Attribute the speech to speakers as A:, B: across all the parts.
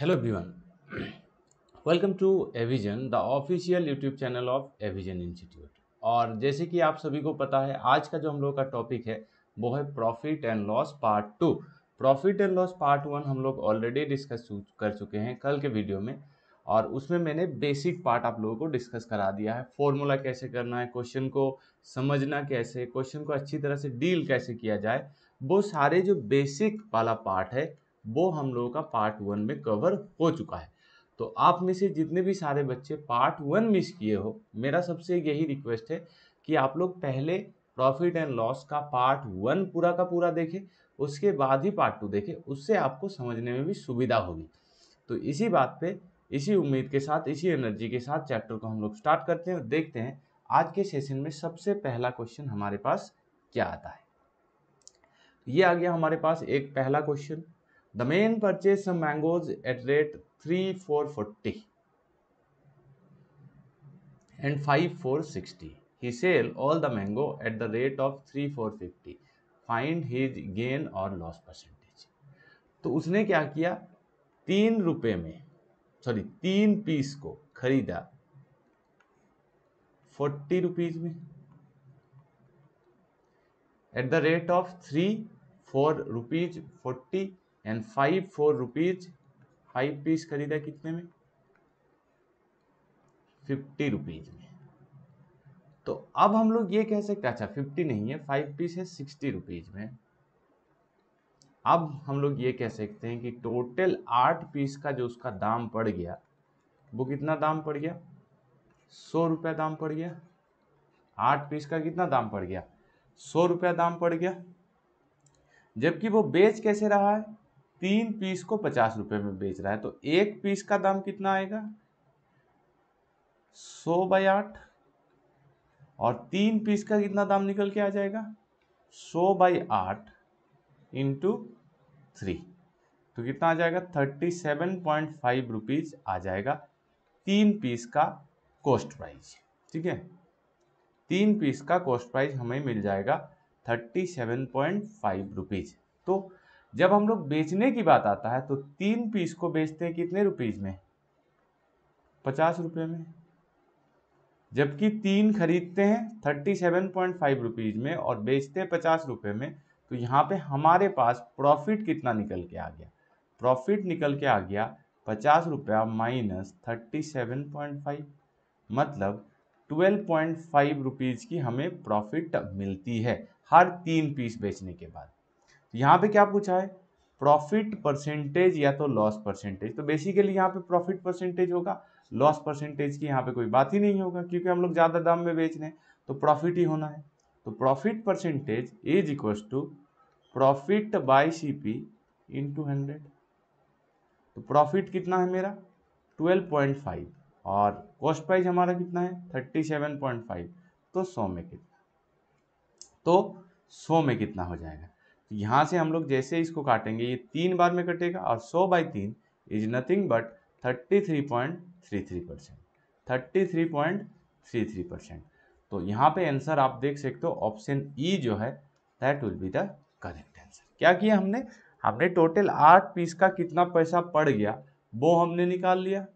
A: hello everyone welcome to Avision the official YouTube channel of Avision institute और जैसे कि आप सभी को पता है आज का जो हम लोग का टॉपिक है वो है profit and loss part two profit and loss part one हम लोग ऑलरेडी डिस्कस कर चुके हैं कल के वीडियो में और उसमें मैंने बेसिक पार्ट आप लोगों को डिस्कस करा दिया है फॉर्मूला कैसे करना है क्वेश्चन को समझना कैसे क्वेश्चन को अच्छी तरह से डील कैसे किया जाए वो सारे जो बेसिक वाला पार्ट है वो हम लोगों का पार्ट वन में कवर हो चुका है तो आप में से जितने भी सारे बच्चे पार्ट वन मिस किए हो मेरा सबसे यही रिक्वेस्ट है कि आप लोग पहले प्रॉफिट एंड लॉस का पार्ट वन पूरा का पूरा देखें उसके बाद ही पार्ट टू देखें उससे आपको समझने में भी सुविधा होगी तो इसी बात पे इसी उम्मीद के साथ इसी एनर्जी के साथ चैप्टर को हम लोग स्टार्ट करते हैं और देखते हैं आज के सेशन में सबसे पहला क्वेश्चन हमारे पास क्या आता है ये आ गया हमारे पास एक पहला question the man purchase some mangoes at rate three four forty and five four sixty he sell all the mango at the rate of three four fifty find his gain और लॉस परसेंटेज तो उसने क्या किया तीन रुपए में sorry तीन piece को खरीदा फोर्टी रुपीज में at the rate of three four rupees forty and five four rupees five piece खरीदा कितने में फिफ्टी रुपीज में तो अब हम लोग ये कह सकते अच्छा फिफ्टी नहीं है फाइव पीस है सिक्सटी रुपीज में अब हम लोग ये कह सकते हैं कि टोटल आठ पीस का जो उसका दाम पड़ गया वो कितना दाम पड़ गया सौ रुपया दाम पड़ गया आठ पीस का कितना दाम पड़ गया सौ रुपया दाम पड़ गया जबकि वो बेच कैसे रहा है तीन पीस को पचास रुपए में बेच रहा है तो एक पीस का दाम कितना आएगा सौ बाई आठ और तीन पीस का कितना दाम निकल के आ जाएगा सौ बाई आठ इंटू थ्री तो कितना आ जाएगा thirty seven point five rupees आ जाएगा तीन पीस का कॉस्ट प्राइस ठीक है तीन पीस का कॉस्ट प्राइस हमें मिल जाएगा thirty seven point five rupees तो जब हम लोग बेचने की बात आता है तो तीन पीस को बेचते हैं कितने रुपीज़ में पचास रुपये में जबकि तीन खरीदते हैं thirty seven point five rupees में और बेचते हैं पचास रुपये में तो यहाँ पे हमारे पास प्रॉफिट कितना निकल के आ गया प्रॉफिट निकल के आ गया पचास रुपया minus thirty seven point five मतलब ट्वेल्व पॉइंट फाइव रुपीज़ की हमें प्रॉफिट मिलती है हर तीन पीस बेचने के बाद तो यहाँ पे क्या पूछा है प्रॉफिट परसेंटेज या तो लॉस परसेंटेज तो बेसिकली यहाँ पे प्रॉफिट परसेंटेज होगा लॉस परसेंटेज की यहाँ पे कोई बात ही नहीं होगा क्योंकि हम लोग ज़्यादा दाम में बेच रहे हैं तो प्रॉफिट ही होना है तो profit percentage is equals to profit by C P into hundred तो प्रॉफिट कितना है मेरा ट्वेल्व पॉइंट फाइव और कॉस्ट प्राइस हमारा कितना है थर्टी सेवन पॉइंट फाइव तो सौ में कितना तो सौ में कितना हो जाएगा तो यहाँ से हम लोग जैसे इसको काटेंगे ये तीन बार में कटेगा और सौ बाई तीन is nothing but thirty three point three three percent thirty three point three three percent तो यहाँ पे आंसर आप देख सकते हो ऑप्शन ई e जो है that will be the correct answer क्या किया हमने हमने टोटल आठ पीस का कितना पैसा पड़ गया वो हमने निकाल लिया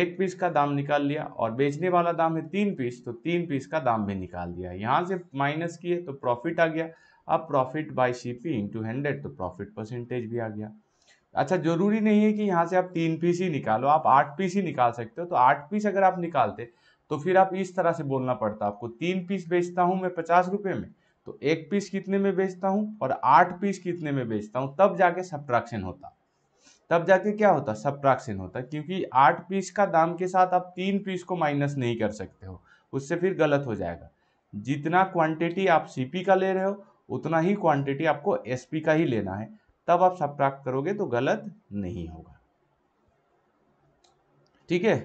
A: एक पीस का दाम निकाल लिया और बेचने वाला दाम है तीन पीस तो तीन पीस का दाम भी निकाल दिया यहाँ से माइनस किए तो प्रॉफिट आ गया अब profit by C P into hundred तो प्रॉफिट परसेंटेज भी आ गया अच्छा जरूरी नहीं है कि यहाँ से आप तीन पीस ही निकालो आप आठ पीस ही निकाल सकते हो तो आठ पीस अगर आप निकालते तो फिर आप इस तरह से बोलना पड़ता आपको तीन पीस बेचता हूँ मैं पचास रुपये में तो एक पीस कितने में बेचता हूँ और आठ पीस कितने में बेचता हूँ तब जाके सब्ट्रैक्शन होता तब जाके क्या होता सब्ट्रैक्शन होता क्योंकि आठ पीस का दाम के साथ आप तीन पीस को माइनस नहीं कर सकते हो उससे फिर गलत हो जाएगा जितना क्वांटिटी आप सीपी का ले रहे हो उतना ही क्वांटिटी आपको एस का ही लेना है तब आप सब प्राप्त करोगे तो गलत नहीं होगा ठीक है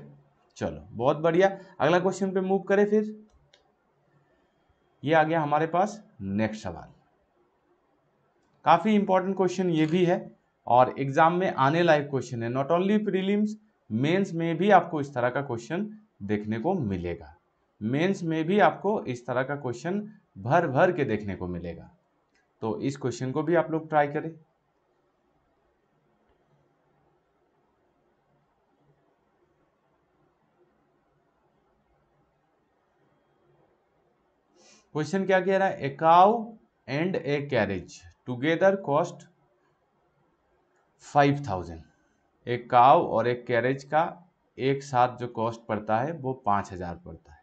A: चलो बहुत बढ़िया अगला क्वेश्चन पे मूव करें फिर ये आ गया हमारे पास नेक्स्ट सवाल काफ़ी इंपॉर्टेंट क्वेश्चन ये भी है और एग्जाम में आने लायक क्वेश्चन है नॉट ओनली प्रीलिम्स मेंस में भी आपको इस तरह का क्वेश्चन देखने को मिलेगा मेंस में भी आपको इस तरह का क्वेश्चन भर भर के देखने को मिलेगा तो इस क्वेश्चन को भी आप लोग ट्राई करें क्वेश्चन क्या कह रहा है a cow and a carriage together cost five thousand एक काउ और एक कैरेज का एक साथ जो कॉस्ट पड़ता है वो पांच हज़ार पड़ता है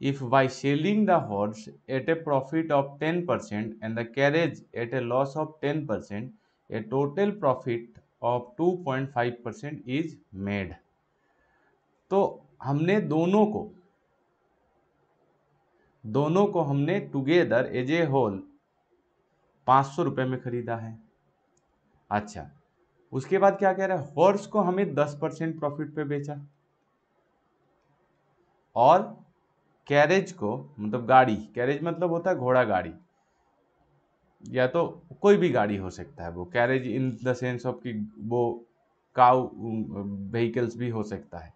A: if by selling the horse at a profit of 10% and the carriage at a loss of 10% a total profit of 2.5% is made तो हमने दोनों को दोनों को हमने टुगेदर एज ए होल पाँच सौ रुपये में ख़रीदा है अच्छा उसके बाद क्या कह रहा है हॉर्स को हमें दस परसेंट प्रॉफिट पे बेचा और कैरेज को मतलब गाड़ी कैरेज मतलब होता है घोड़ा गाड़ी या तो कोई भी गाड़ी हो सकता है वो carriage in the sense of कि वो काउ व्हीकल्स भी हो सकता है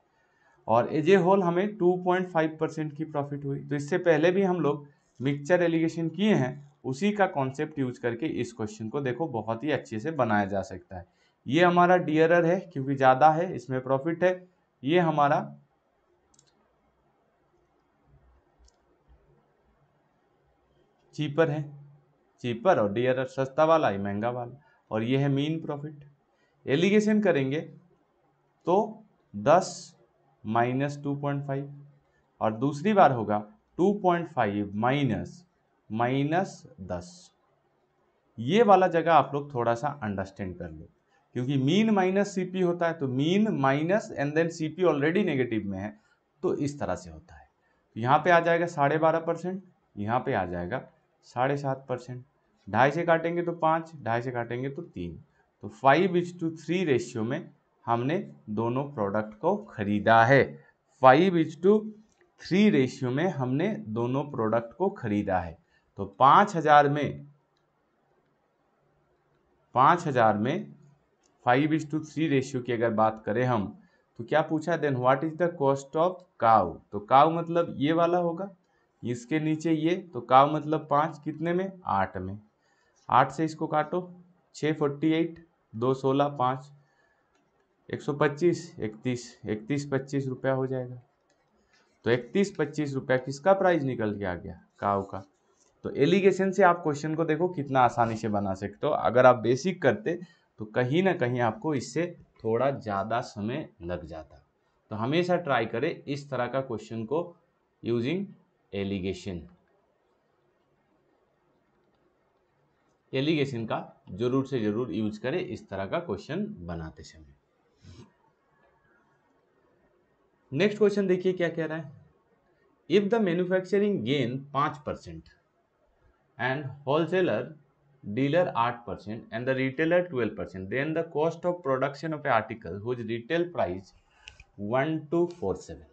A: और एज ए होल हमें 2.5 परसेंट की प्रॉफिट हुई तो इससे पहले भी हम लोग मिक्सचर एलिगेशन किए हैं उसी का कॉन्सेप्ट यूज करके इस क्वेश्चन को देखो बहुत ही अच्छे से बनाया जा सकता है ये हमारा डियरर है क्योंकि ज़्यादा है इसमें प्रॉफिट है ये हमारा चीपर है चीपर और डियर सस्ता वाला ही महंगा वाला और ये है मीन प्रॉफिट एलिगेशन करेंगे तो 10 माइनस टू पॉइंट फाइव और दूसरी बार होगा 2.5 माइनस माइनस दस ये वाला जगह आप लोग थोड़ा सा अंडरस्टैंड कर लो क्योंकि मीन माइनस सीपी होता है तो mean minus and then CP already negative में है तो इस तरह से होता है यहाँ पे आ जाएगा साढ़े बारह परसेंट यहाँ पे आ जाएगा साढ़े सात परसेंट ढाई से काटेंगे तो पाँच ढाई से काटेंगे तो तीन तो five is to three ratio में हमने दोनों प्रोडक्ट को खरीदा है five is to three ratio में हमने दोनों प्रोडक्ट को खरीदा है तो पाँच हजार में पाँच हजार में five is to three ratio की अगर बात करें हम तो क्या पूछा then what is the cost of cow तो काउ मतलब ये वाला होगा इसके नीचे ये तो का मतलब पाँच कितने में आठ में आठ से इसको काटो छः फोर्टी एट दो सोलह पाँच एक सौ पच्चीस इकतीस इकतीस पच्चीस रुपया हो जाएगा तो इकतीस पच्चीस रुपया किसका प्राइस निकल के आ गया काव का तो एलिगेशन से आप क्वेश्चन को देखो कितना आसानी से बना सकते हो अगर आप बेसिक करते तो कहीं ना कहीं आपको इससे थोड़ा ज़्यादा समय लग जाता तो हमेशा ट्राई करें इस तरह का क्वेश्चन को यूजिंग एलिगेशन एलिगेशन का जरूर से जरूर यूज करें इस तरह का क्वेश्चन बनाते समय नेक्स्ट क्वेश्चन देखिए क्या कह रहा है इफ द मैन्युफैक्चरिंग गेन पांच परसेंट एंड होलसेलर डीलर आठ percent and the retailer twelve percent then the cost of production of a article whose retail price one two four seven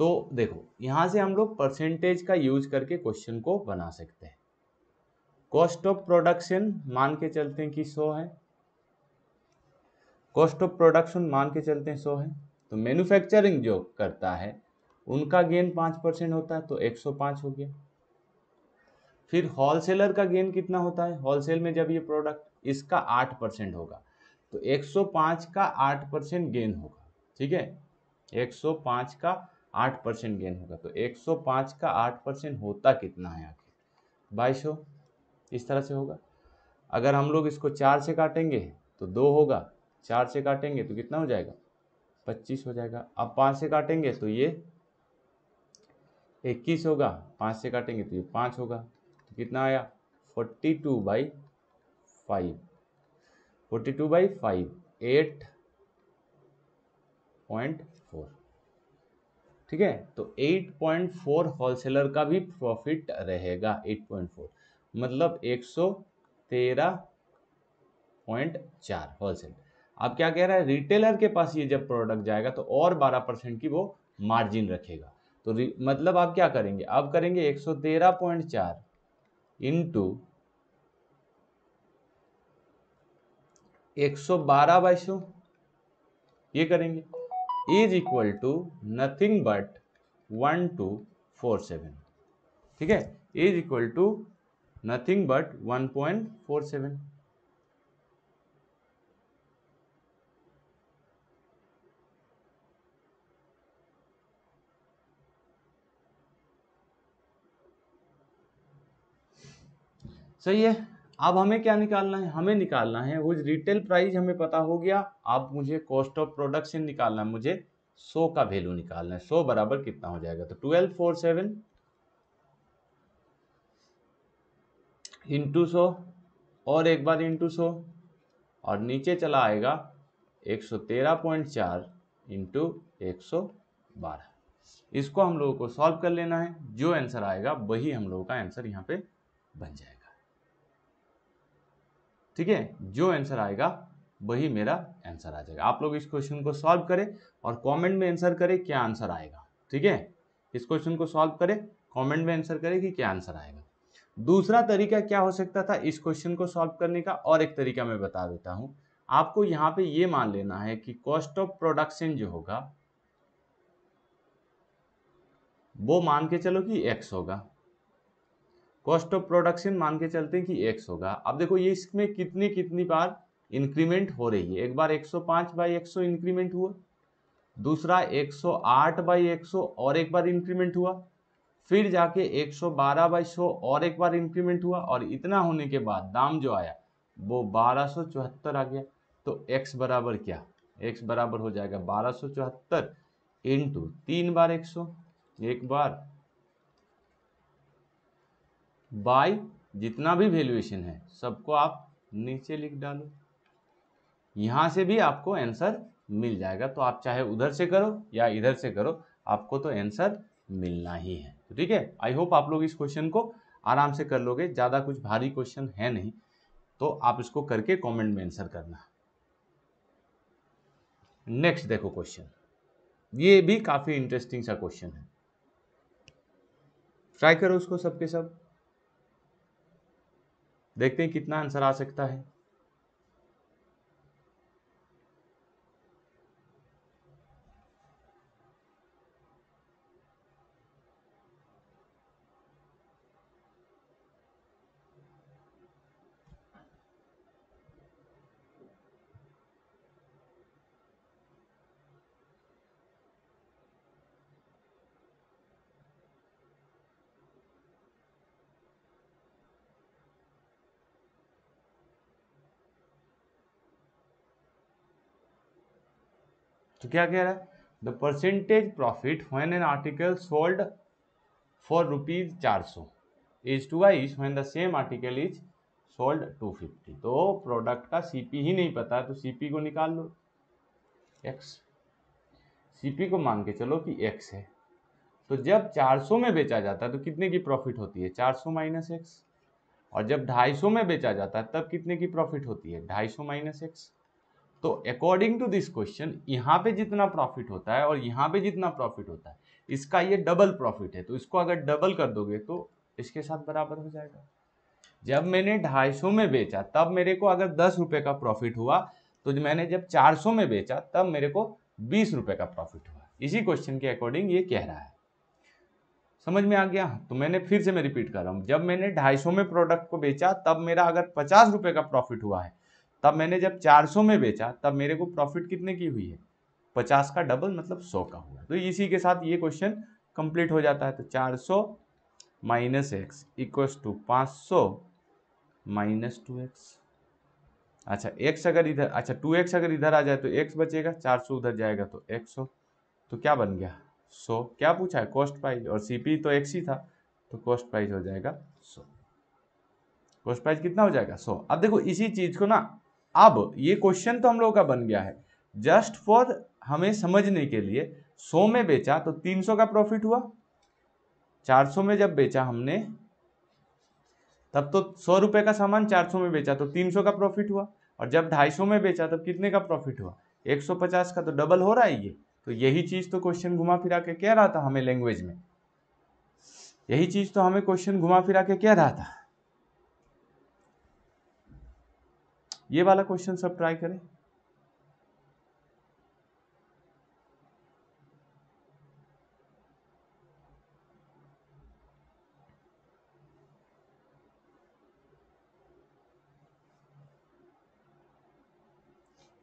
A: तो देखो यहाँ से हम लोग परसेंटेज का यूज करके क्वेश्चन को बना सकते हैं कॉस्ट ऑफ प्रोडक्शन मान के चलते हैं कि सौ है कॉस्ट ऑफ प्रोडक्शन मान के चलते हैं सौ है तो मैन्युफैक्चरिंग जो करता है उनका गेन पाँच परसेंट होता है तो एक सौ पाँच हो गया फिर होलसेलर का गेन कितना होता है होलसेल में जब ये प्रोडक्ट इसका आठ परसेंट होगा तो एक सौ पाँच का आठ परसेंट गेन होगा ठीक है एक सौ पाँच का आठ परसेंट गेन होगा तो एक सौ पाँच का आठ परसेंट होता कितना है आखिर बाईस हो इस तरह से होगा अगर हम लोग इसको चार से काटेंगे तो दो होगा चार से काटेंगे तो कितना हो जाएगा पच्चीस हो जाएगा अब पाँच से काटेंगे तो ये इक्कीस होगा पाँच से काटेंगे तो ये पाँच होगा तो कितना आया forty two by five forty two by five eight point ठीक है तो 8.4 होलसेलर का भी प्रॉफिट रहेगा 8.4 मतलब 113.4 होलसेल अब क्या कह रहा है रिटेलर के पास ये जब प्रोडक्ट जाएगा तो और 12 परसेंट की वो मार्जिन रखेगा तो मतलब आप क्या करेंगे अब करेंगे 113.4 इंटू एक सौ बारह बाई ये करेंगे is equal to nothing but one two four seven ठीक है is equal to nothing but one point four seven सही है अब हमें क्या निकालना है हमें निकालना है वो रिटेल प्राइस हमें पता हो गया अब मुझे कॉस्ट ऑफ प्रोडक्शन निकालना है मुझे सो का वैल्यू निकालना है सौ बराबर कितना हो जाएगा तो ट्वेल्व फोर सेवन इंटू सौ और एक बार इंटू सो और नीचे चला आएगा एक सौ तेरह पॉइंट चार इंटू एक सौ बारह इसको हम लोगों को सॉल्व कर लेना है जो आंसर आएगा वही हम लोगों का आंसर यहाँ पे बन जाएगा ठीक है जो आंसर आएगा वही मेरा आंसर आ जाएगा आप लोग इस क्वेश्चन को सॉल्व करें और कमेंट में आंसर करें क्या आंसर आएगा ठीक है इस क्वेश्चन को सॉल्व करें कमेंट में आंसर करें कि क्या आंसर आएगा दूसरा तरीका क्या हो सकता था इस क्वेश्चन को सॉल्व करने का और एक तरीका मैं बता देता हूं आपको यहां पे ये मान लेना है कि कॉस्ट ऑफ प्रोडक्शन जो होगा वो मान के चलो कि एक्स होगा कॉस्ट ऑफ प्रोडक्शन मान के चलते हैं कि एक्स होगा अब देखो ये इसमें कितनी कितनी बार इंक्रीमेंट हो रही है एक बार 105 बाई एक इंक्रीमेंट हुआ दूसरा 108 बाई एक और एक बार इंक्रीमेंट हुआ फिर जाके 112 बाई सो और एक बार इंक्रीमेंट हुआ और इतना होने के बाद दाम जो आया वो बारह आ गया तो x बराबर क्या x बराबर हो जाएगा बारह सौ चौहत्तर इंटू तीन बार सौ एक बार बाय जितना भी वैल्यूएशन है सबको आप नीचे लिख डालो यहाँ से भी आपको आंसर मिल जाएगा तो आप चाहे उधर से करो या इधर से करो आपको तो आंसर मिलना ही है तो ठीक है आई होप आप लोग इस क्वेश्चन को आराम से कर लोगे ज़्यादा कुछ भारी क्वेश्चन है नहीं तो आप इसको करके कमेंट में आंसर करना नेक्स्ट देखो क्वेश्चन ये भी काफ़ी इंटरेस्टिंग सा क्वेश्चन है ट्राई करो उसको सबके सब देखते हैं कितना आंसर आ सकता है क्या कह रहा है the percentage profit when an article sold for rupees चार सौ is twice when the same article is sold two fifty तो प्रोडक्ट का सीपी ही नहीं पता तो सीपी को निकाल लो एक्स सीपी को मान के चलो कि एक्स है तो जब 400 में बेचा जाता है तो कितने की प्रॉफिट होती है 400 सौ माइनस एक्स और जब 250 में बेचा जाता है तब कितने की प्रॉफिट होती है 250 सौ माइनस एक्स तो अकॉर्डिंग टू दिस क्वेश्चन यहाँ पे जितना प्रॉफिट होता है और यहाँ पे जितना प्रॉफिट होता है इसका ये डबल प्रॉफिट है तो इसको अगर डबल कर दोगे तो इसके साथ बराबर हो जाएगा जब मैंने ढाई सौ में बेचा तब मेरे को अगर दस रुपये का प्रॉफिट हुआ तो मैंने जब चार सौ में बेचा तब मेरे को बीस रुपये का प्रॉफिट हुआ इसी क्वेश्चन के अकॉर्डिंग ये कह रहा है समझ में आ गया तो मैंने फिर से मैं रिपीट कर रहा हूँ जब मैंने ढाई सौ में प्रोडक्ट को बेचा तब मेरा अगर पचास रुपये का प्रॉफिट हुआ है तब मैंने जब 400 में बेचा तब मेरे को प्रॉफिट कितने की हुई है 50 का डबल मतलब 100 का हुआ तो इसी के साथ ये क्वेश्चन कंप्लीट हो जाता है तो 400 सौ माइनस एक्स इक्वस टू पाँच सौ माइनस टू एक्स अच्छा एक्स अगर इधर अच्छा टू एक्स अगर इधर आ जाए तो एक्स बचेगा चार सौ उधर जाएगा तो एक तो क्या बन गया सौ क्या पूछा है कॉस्ट प्राइज और सीपी तो एक्स ही था तो कॉस्ट प्राइज हो जाएगा सौ कॉस्ट प्राइज कितना हो जाएगा सौ अब देखो इसी चीज़ को ना अब ये क्वेश्चन तो हम लोगों का बन गया है जस्ट फॉर हमें समझने के लिए सो में बेचा तो तीन सौ का प्रॉफिट हुआ चार सौ में जब बेचा हमने तब तो सौ रुपये का सामान चार सौ में बेचा तो तीन सौ का प्रॉफिट हुआ और जब ढाई सौ में बेचा तब कितने का प्रॉफिट हुआ एक सौ पचास का तो डबल हो रहा है ये तो यही चीज़ तो क्वेश्चन घुमा फिरा के कह रहा था हमें लैंग्वेज में यही चीज़ तो हमें क्वेश्चन घुमा फिरा के कह रहा था ये वाला क्वेश्चन सब ट्राई करें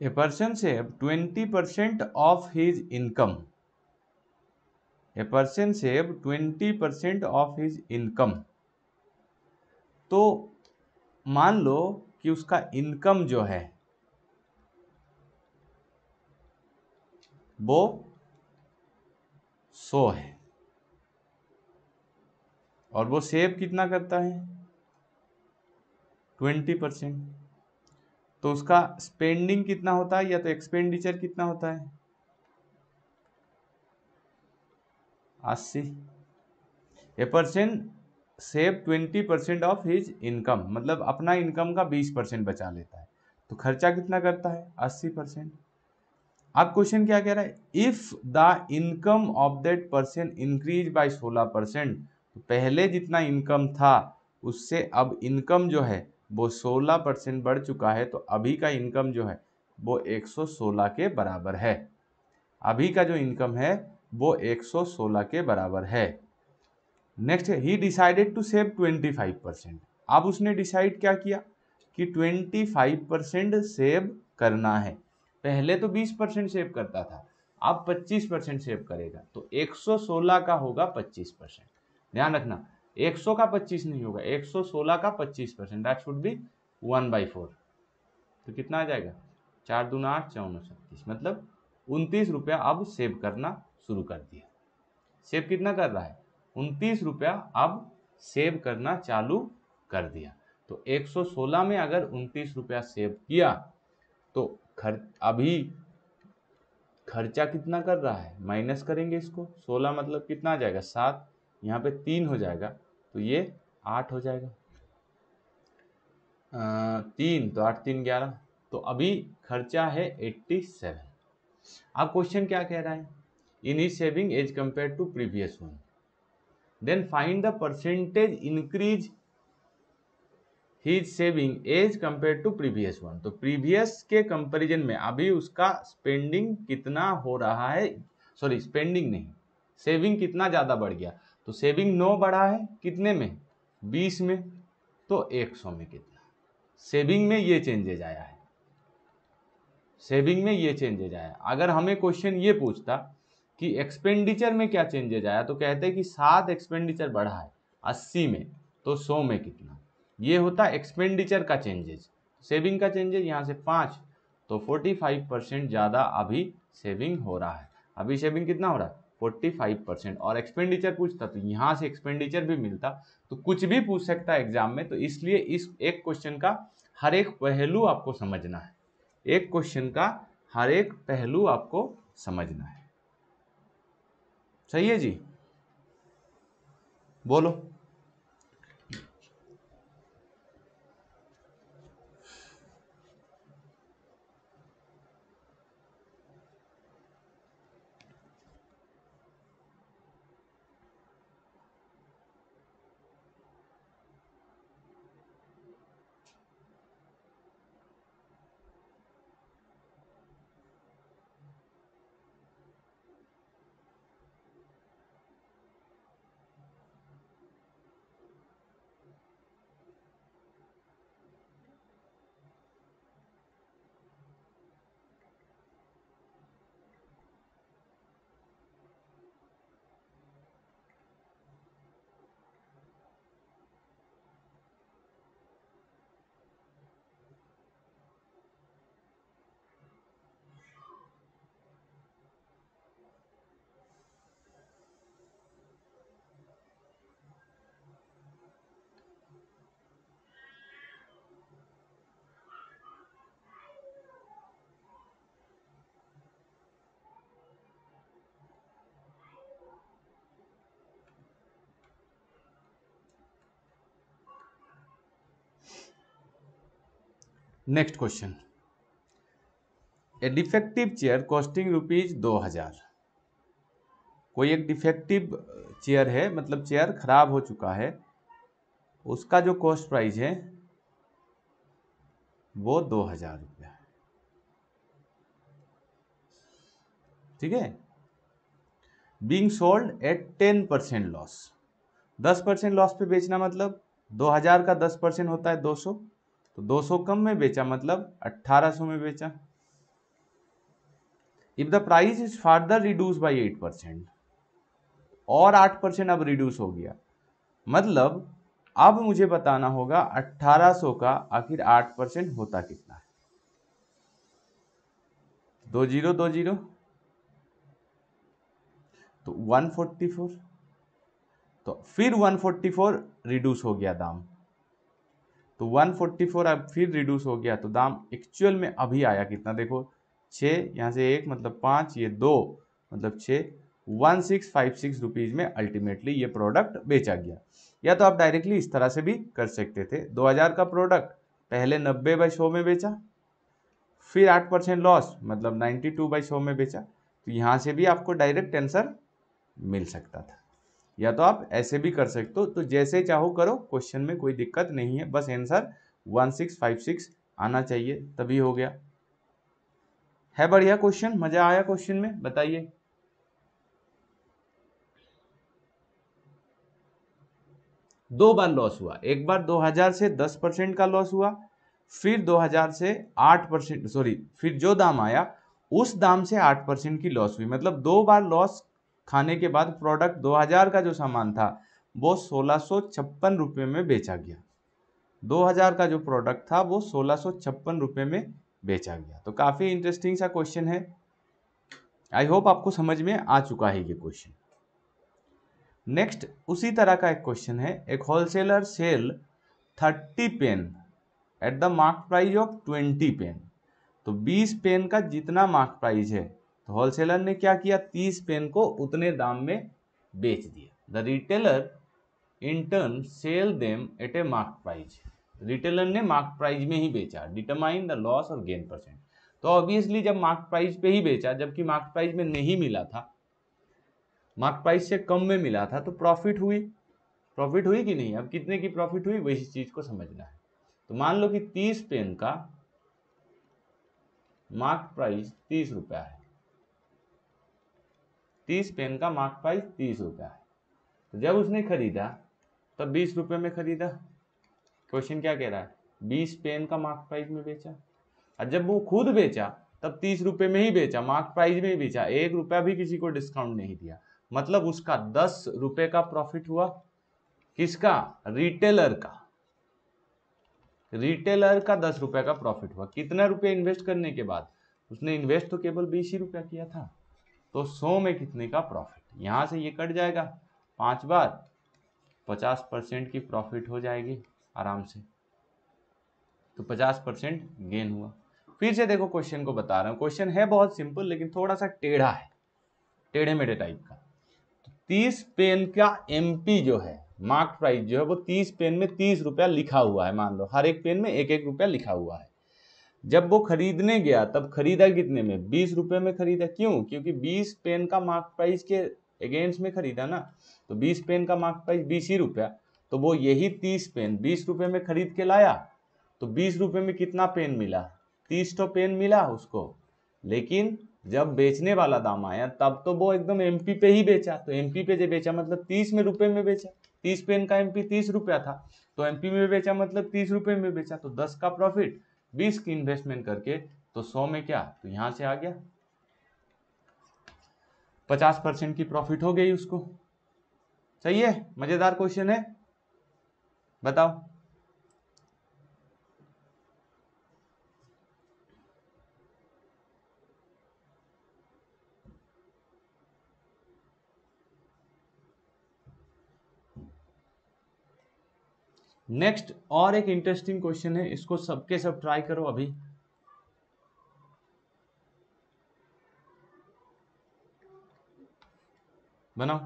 A: ए पर्सन से twenty percent of his income a person से twenty percent of his income तो मान लो कि उसका इनकम जो है वो सो है और वो सेव कितना करता है ट्वेंटी परसेंट तो उसका स्पेंडिंग कितना होता है या तो एक्सपेंडिचर कितना होता है अस्सी ए percent save twenty percent of his income मतलब अपना इनकम का बीस परसेंट बचा लेता है तो खर्चा कितना करता है अस्सी परसेंट अब क्वेश्चन क्या कह रहा है if the income of that person increase by सोलह परसेंट तो पहले जितना इनकम था उससे अब इनकम जो है वो सोलह परसेंट बढ़ चुका है तो अभी का इनकम जो है वो एक सौ सोलह के बराबर है अभी का जो इनकम है वो एक सौ सोलह के बराबर है next he decided to save twenty five percent अब उसने डिसाइड क्या किया कि ट्वेंटी फाइव परसेंट सेव करना है पहले तो बीस परसेंट सेव करता था अब पच्चीस परसेंट सेव करेगा तो एक सौ सोलह का होगा पच्चीस परसेंट ध्यान रखना एक सौ का पच्चीस नहीं होगा एक सौ सोलह का पच्चीस percent that should be one by four तो कितना आ जाएगा चार दूना आठ चौन छत्तीस मतलब उनतीस रुपया अब सेव करना शुरू कर दिया सेव कितना कर रहा है उनतीस रुपया अब सेव करना चालू कर दिया तो 116 में अगर उनतीस रुपया सेव किया तो खर्च अभी खर्चा कितना कर रहा है माइनस करेंगे इसको 16 मतलब कितना आ जाएगा सात यहाँ पे तीन हो जाएगा तो ये आठ हो जाएगा आ, तीन तो आठ तीन ग्यारह तो अभी खर्चा है एट्टी सेवन अब क्वेश्चन क्या कह रहा है in is saving as compare to previous one then find the percentage increase his saving as compare to previous one तो प्रीवियस के कंपेरिजन में अभी उसका स्पेंडिंग कितना हो रहा है सॉरी स्पेंडिंग नहीं सेविंग कितना ज़्यादा बढ़ गया तो सेविंग नौ बढ़ा है कितने में बीस में तो एक सौ में कितना सेविंग में ये चेंजेज आया है सेविंग में ये चेंजेज आया अगर हमें क्वेश्चन ये पूछता कि एक्सपेंडिचर में क्या चेंजेज आया तो कहते हैं कि सात एक्सपेंडिचर बढ़ा है अस्सी में तो सौ में कितना ये होता एक्सपेंडिचर का चेंजेज सेविंग का चेंजेज यहाँ से पाँच तो फोर्टी फाइव परसेंट ज़्यादा अभी सेविंग हो रहा है अभी सेविंग कितना हो रहा है फोर्टी फाइव परसेंट और एक्सपेंडिचर पूछता तो यहाँ से एक्सपेंडिचर भी मिलता तो कुछ भी पूछ सकता है एग्जाम में तो इसलिए इस एक क्वेश्चन का हर एक पहलू आपको समझना है एक क्वेश्चन का हर एक पहलू आपको समझना है सही है जी बोलो next question a defective chair costing rupees दो हज़ार कोई एक डिफेक्टिव चेयर है मतलब चेयर खराब हो चुका है उसका जो कॉस्ट प्राइस है वो दो हज़ार रुपया ठीक है being sold at ten percent loss दस परसेंट लॉस पे बेचना मतलब दो हज़ार का दस परसेंट होता है दो सौ तो 200 कम में बेचा मतलब 1800 में बेचा if the price is further reduce by 8 percent और आठ परसेंट अब रिड्यूस हो गया मतलब अब मुझे बताना होगा 1800 का आखिर आठ परसेंट होता कितना है दो जीरो दो जीरो तो 144 तो फिर 144 रिड्यूस हो गया दाम तो 144 अब फिर रिड्यूस हो गया तो दाम एक्चुअल में अभी आया कितना देखो छः यहाँ से एक मतलब पाँच ये दो मतलब छः one six five six rupees में अल्टीमेटली ये प्रोडक्ट बेचा गया या तो आप डायरेक्टली इस तरह से भी कर सकते थे 2000 का प्रोडक्ट पहले नब्बे बाई सौ में बेचा फिर आठ परसेंट लॉस मतलब नाइन्टी टू बाई सौ में बेचा तो यहाँ से भी आपको डायरेक्ट आंसर मिल सकता था या तो आप ऐसे भी कर सकते हो तो जैसे चाहो करो क्वेश्चन में कोई दिक्कत नहीं है बस answer one six five six आना चाहिए तभी हो गया है बढ़िया क्वेश्चन मजा आया क्वेश्चन में बताइए दो बार लॉस हुआ एक बार 2000 से 10 परसेंट का लॉस हुआ फिर 2000 से 8 परसेंट सॉरी फिर जो दाम आया उस दाम से 8 परसेंट की लॉस हुई मतलब दो बार लॉस खाने के बाद प्रोडक्ट 2000 का जो सामान था वो सोलह सौ रुपये में बेचा गया 2000 का जो प्रोडक्ट था वो सोलह सौ रुपये में बेचा गया तो काफ़ी इंटरेस्टिंग सा क्वेश्चन है आई होप आपको समझ में आ चुका है ये क्वेश्चन नेक्स्ट उसी तरह का एक क्वेश्चन है एक wholesaler sell thirty pen at the mark price of twenty pen तो बीस पेन का जितना मार्क प्राइस है तो होलसेलर ने क्या किया तीस पेन को उतने दाम में बेच दिया the retailer in turn sell them at a mark price retailer ने मार्क प्राइज में ही बेचा डिटरमाइन द लॉस और गेन परसेंट तो ऑब्वियसली जब मार्क प्राइज पे ही बेचा जबकि मार्क प्राइज में नहीं मिला था मार्क प्राइस से कम में मिला था तो प्रॉफिट हुई प्रॉफिट हुई कि नहीं अब कितने की प्रॉफिट हुई वही चीज को समझना है तो मान लो कि तीस पेन का मार्क प्राइस तीस रुपया है तीस पेन का मार्क प्राइस तीस रुपया है तो जब उसने खरीदा तब बीस रुपये में खरीदा क्वेश्चन क्या कह रहा है बीस पेन का मार्क प्राइस में बेचा और जब वो खुद बेचा तब तीस रुपये में ही बेचा मार्क प्राइस में ही बेचा एक रुपया भी किसी को डिस्काउंट नहीं दिया मतलब उसका दस रुपये का प्रॉफिट हुआ किसका रिटेलर का रिटेलर का दस रुपये का प्रॉफिट हुआ कितना रुपये इन्वेस्ट करने के बाद उसने इन्वेस्ट तो केवल बीस ही रुपया किया था तो सौ में कितने का प्रॉफिट यहाँ से ये कट जाएगा पाँच बार पचास परसेंट की प्रॉफिट हो जाएगी आराम से तो पचास परसेंट गेन हुआ फिर से देखो क्वेश्चन को बता रहा हूँ क्वेश्चन है बहुत सिंपल लेकिन थोड़ा सा टेढ़ा है टेढ़े मेढ़े टाइप का तो तीस पेन का एमपी जो है मार्क प्राइस जो है वो तीस पेन में तीस रुपया लिखा हुआ है मान लो हर एक पेन में एक एक रुपया लिखा हुआ है जब वो खरीदने गया तब खरीदा कितने में बीस रुपये में खरीदा क्यों क्योंकि बीस पेन का मार्क प्राइस के अगेंस्ट में खरीदा ना तो बीस पेन का मार्क प्राइस बीस ही रुपया तो वो यही तीस पेन बीस रुपये में खरीद के लाया तो बीस रुपये में कितना पेन मिला तीस तो पेन मिला उसको लेकिन जब बेचने वाला दाम आया तब तो वो एकदम एम पे ही बेचा तो एम पे जो बेचा मतलब तीस में रुपये में बेचा तीस पेन का एम पी तीस रुपया था तो एम में बेचा मतलब तीस रुपये में बेचा तो दस का प्रॉफिट बीस की इन्वेस्टमेंट करके तो सौ में क्या तो यहां से आ गया पचास परसेंट की प्रॉफिट हो गई उसको सही है मजेदार क्वेश्चन है बताओ नेक्स्ट और एक इंटरेस्टिंग क्वेश्चन है इसको सबके सब ट्राई करो अभी बनाओ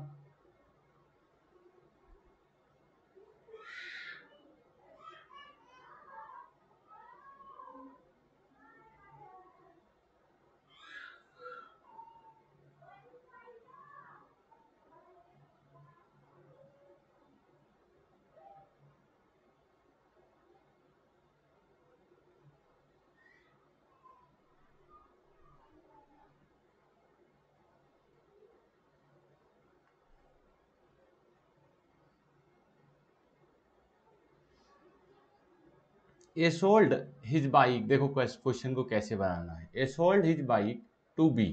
A: एसोल्ड हिज बाइक देखो क्वेश्चन को कैसे बनाना है A sold his bike to be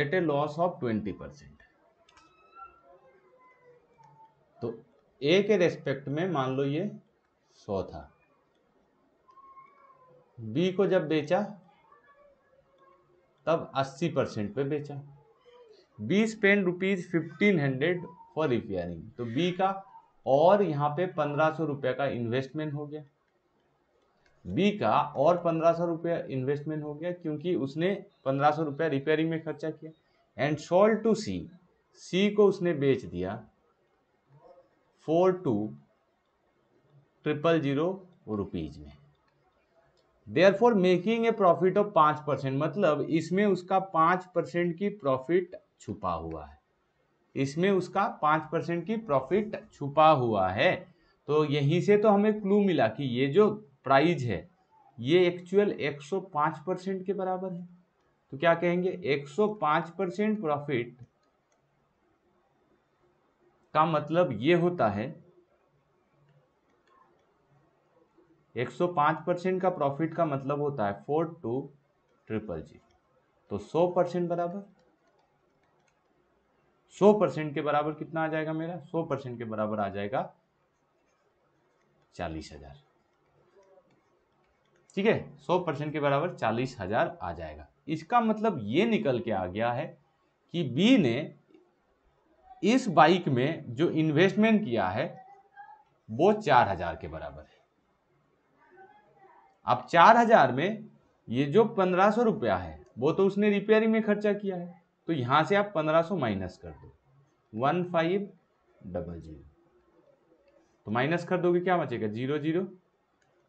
A: at a loss of twenty percent तो ए के रेस्पेक्ट में मान लो ये सौ था बी को जब बेचा तब अस्सी परसेंट पे बेचा B spend rupees fifteen hundred for repairing तो बी का और यहाँ पे पंद्रह सौ रुपया का इन्वेस्टमेंट हो गया बी का और पंद्रह सौ रुपया इन्वेस्टमेंट हो गया क्योंकि उसने पंद्रह सौ रुपया रिपेयरिंग में खर्चा किया and sold to C C को उसने बेच दिया four two triple zero rupees में therefore making a profit of पाँच परसेंट मतलब इसमें उसका पाँच परसेंट की प्रॉफिट छुपा हुआ है इसमें उसका पाँच परसेंट की प्रॉफिट छुपा हुआ है तो यहीं से तो हमें क्लू मिला कि ये जो प्राइज है ये एक्चुअल पांच परसेंट के बराबर है तो क्या कहेंगे पांच परसेंट प्रॉफिट का मतलब ये होता है 105 परसेंट का प्रॉफिट का मतलब होता है फोर टू ट्रिपल जी तो 100 परसेंट बराबर सौ परसेंट के बराबर कितना आ जाएगा मेरा 100 परसेंट के बराबर आ जाएगा चालीस हजार ठीक है सौ परसेंट के बराबर चालीस हजार आ जाएगा इसका मतलब ये निकल के आ गया है कि बी ने इस बाइक में जो इन्वेस्टमेंट किया है वो चार हजार के बराबर है अब चार हजार में ये जो पंद्रह सौ रुपया है वो तो उसने रिपेयरिंग में खर्चा किया है तो यहाँ से आप 1500 माइनस कर दो वन फाइव डबल जीरो तो माइनस कर दोगे क्या बचेगा जीरो जीरो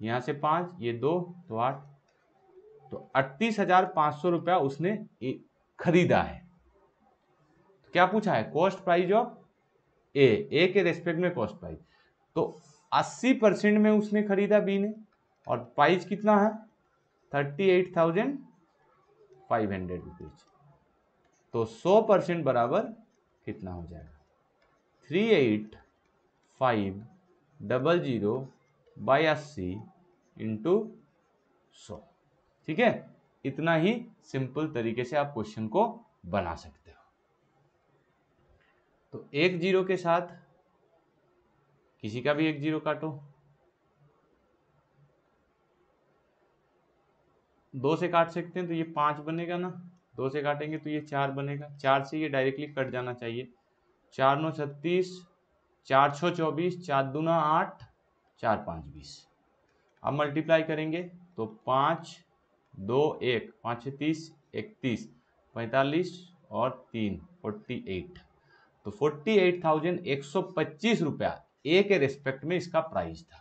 A: यहाँ से पाँच ये दो तो आठ तो अड़तीस हजार पाँच सौ रुपया उसने खरीदा है तो क्या पूछा है cost price of A A के रेस्पेक्ट में कॉस्ट प्राइज तो अस्सी परसेंट में उसने खरीदा बी ने और प्राइस कितना है thirty eight thousand five hundred rupees तो 100 परसेंट बराबर कितना हो जाएगा three eight five double zero बयासी इंटू सौ ठीक है इतना ही सिंपल तरीके से आप क्वेश्चन को बना सकते हो तो एक जीरो के साथ किसी का भी एक जीरो काटो दो से काट सकते हैं तो ये पांच बनेगा ना दो से काटेंगे तो ये चार बनेगा चार से ये डायरेक्टली कट जाना चाहिए चार नौ छत्तीस चार छः चौबीस चार दूना आठ चार पाँच बीस अब मल्टीप्लाई करेंगे तो पाँच दो एक पाँच तीस इकतीस पैंतालीस और तीन फोर्टी एट तो फोर्टी एट थाउजेंड एक सौ पच्चीस रुपया ए के रेस्पेक्ट में इसका प्राइस था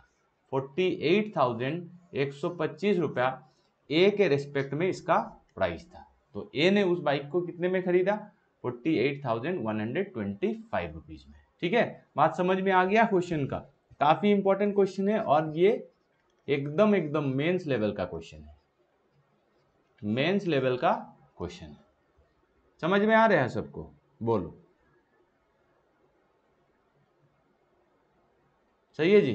A: फोर्टी एट थाउजेंड एक सौ पच्चीस रुपया ए के रेस्पेक्ट में इसका प्राइस था तो ए ने उस बाइक को कितने में खरीदा forty eight thousand one hundred twenty five rupees में ठीक है बात समझ में आ गया क्वेश्चन का काफ़ी इंपॉर्टेंट क्वेश्चन है और ये एकदम एकदम मेंस लेवल का क्वेश्चन है मेंस लेवल का क्वेश्चन है समझ में आ रहा है सबको बोलो सही है जी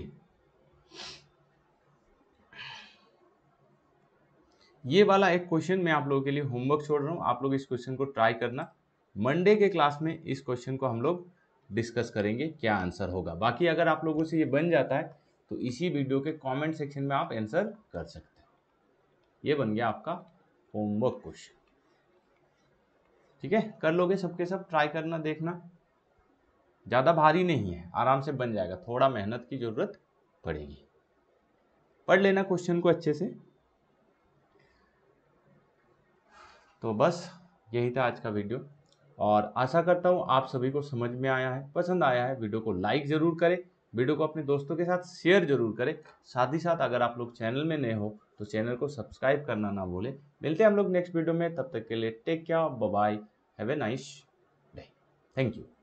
A: ये वाला एक क्वेश्चन मैं आप लोगों के लिए होमवर्क छोड़ रहा हूँ आप लोग इस क्वेश्चन को ट्राई करना मंडे के क्लास में इस क्वेश्चन को हम लोग डिस्कस करेंगे क्या आंसर होगा बाकी अगर आप लोगों से ये बन जाता है तो इसी वीडियो के कमेंट सेक्शन में आप आंसर कर सकते हैं ये बन गया आपका होमवर्क क्वेश्चन ठीक है कर लोगे सबके सब ट्राई करना देखना ज़्यादा भारी नहीं है आराम से बन जाएगा थोड़ा मेहनत की ज़रूरत पड़ेगी पढ़ लेना क्वेश्चन को अच्छे से तो बस यही था आज का वीडियो और आशा करता हूँ आप सभी को समझ में आया है पसंद आया है वीडियो को लाइक ज़रूर करें वीडियो को अपने दोस्तों के साथ शेयर जरूर करें साथ ही साथ अगर आप लोग चैनल में नए हो तो चैनल को सब्सक्राइब करना ना भूलें मिलते हैं हम लोग नेक्स्ट वीडियो में तब तक के लिए take care bye have a nice day thank you